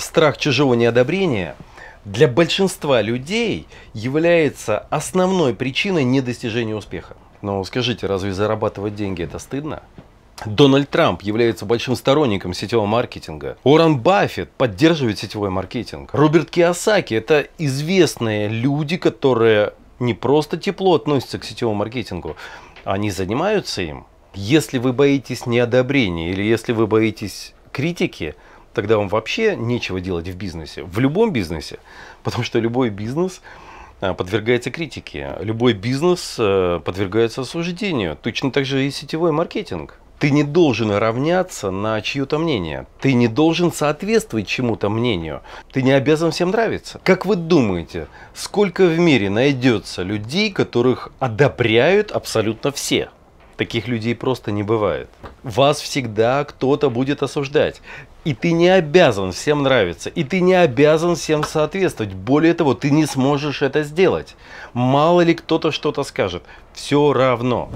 страх чужого неодобрения для большинства людей является основной причиной недостижения успеха. Но скажите, разве зарабатывать деньги это стыдно? Дональд Трамп является большим сторонником сетевого маркетинга. Уоррен Баффет поддерживает сетевой маркетинг. Роберт Киосаки – это известные люди, которые не просто тепло относятся к сетевому маркетингу, они занимаются им. Если вы боитесь неодобрения или если вы боитесь критики – тогда вам вообще нечего делать в бизнесе, в любом бизнесе, потому что любой бизнес э, подвергается критике, любой бизнес э, подвергается осуждению, точно так же и сетевой маркетинг. Ты не должен равняться на чье-то мнение. Ты не должен соответствовать чему-то мнению. Ты не обязан всем нравиться. Как вы думаете, сколько в мире найдется людей, которых одобряют абсолютно все? Таких людей просто не бывает. Вас всегда кто-то будет осуждать. И ты не обязан всем нравиться, и ты не обязан всем соответствовать. Более того, ты не сможешь это сделать. Мало ли кто-то что-то скажет. Все равно.